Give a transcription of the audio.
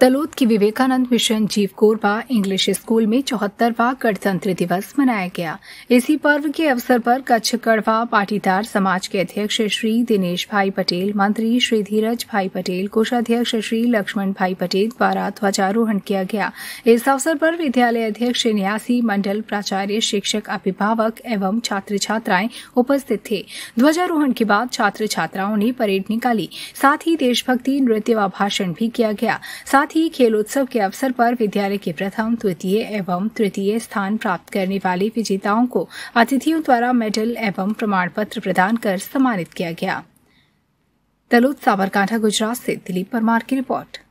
तलोद की विवेकानंद मिशन जीव Korba English school में चौहत्तरवा गणतंत्र दिवस मनाया गया इसी पर्व के अवसर पर कच्छ कड़वा पाटीदार समाज के अध्यक्ष श्री दिनेश भाई पटेल मंत्री श्री धीरज भाई पटेल कोषाध्यक्ष श्री लक्ष्मण भाई पटेल द्वारा ध्वजारोहण किया गया इस अवसर पर विद्यालय अध्यक्ष न्यासी मंडल प्राचार्य शिक्षक अभिभावक एवं छात्र छात्राएं उपस्थित थे ध्वजारोहण के बाद छात्र छात्राओं ने परेड निकाली साथ ही देशभक्ति नृत्य व भाषण भी किया गया साथ साथ ही खेलोत्सव के अवसर पर विद्यालय के प्रथम द्वितीय एवं तृतीय स्थान प्राप्त करने वाले विजेताओं को अतिथियों द्वारा मेडल एवं प्रमाण पत्र प्रदान कर सम्मानित किया गया दलोत साबरकांठा गुजरात से दिलीप परमार की रिपोर्ट